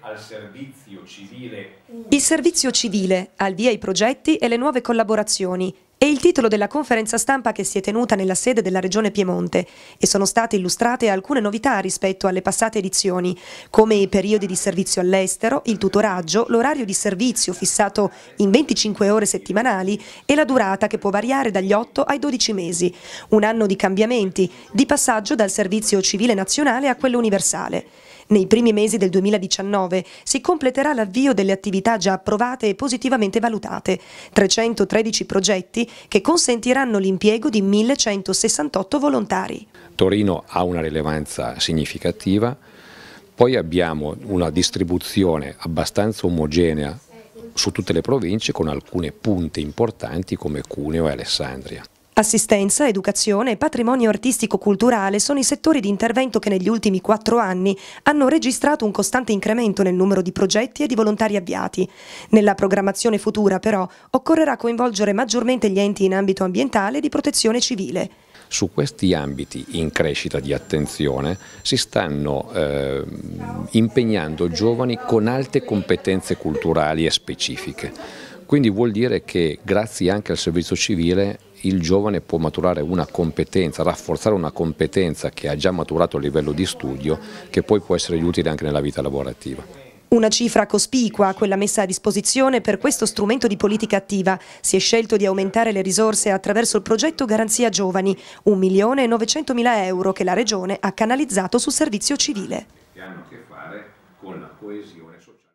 al servizio civile. Il servizio civile, al via i progetti e le nuove collaborazioni. È il titolo della conferenza stampa che si è tenuta nella sede della Regione Piemonte e sono state illustrate alcune novità rispetto alle passate edizioni, come i periodi di servizio all'estero, il tutoraggio, l'orario di servizio fissato in 25 ore settimanali e la durata che può variare dagli 8 ai 12 mesi, un anno di cambiamenti, di passaggio dal servizio civile nazionale a quello universale. Nei primi mesi del 2019 si completerà l'avvio delle attività già approvate e positivamente valutate, 313 progetti che consentiranno l'impiego di 1168 volontari. Torino ha una rilevanza significativa, poi abbiamo una distribuzione abbastanza omogenea su tutte le province con alcune punte importanti come Cuneo e Alessandria. Assistenza, educazione e patrimonio artistico-culturale sono i settori di intervento che negli ultimi quattro anni hanno registrato un costante incremento nel numero di progetti e di volontari avviati. Nella programmazione futura, però, occorrerà coinvolgere maggiormente gli enti in ambito ambientale e di protezione civile. Su questi ambiti in crescita di attenzione si stanno eh, impegnando giovani con alte competenze culturali e specifiche. Quindi vuol dire che grazie anche al servizio civile il giovane può maturare una competenza, rafforzare una competenza che ha già maturato a livello di studio che poi può essere utile anche nella vita lavorativa. Una cifra cospicua, quella messa a disposizione per questo strumento di politica attiva. Si è scelto di aumentare le risorse attraverso il progetto Garanzia Giovani, milione e 1.900.000 euro che la Regione ha canalizzato sul servizio civile. Che hanno a che fare con la coesione sociale.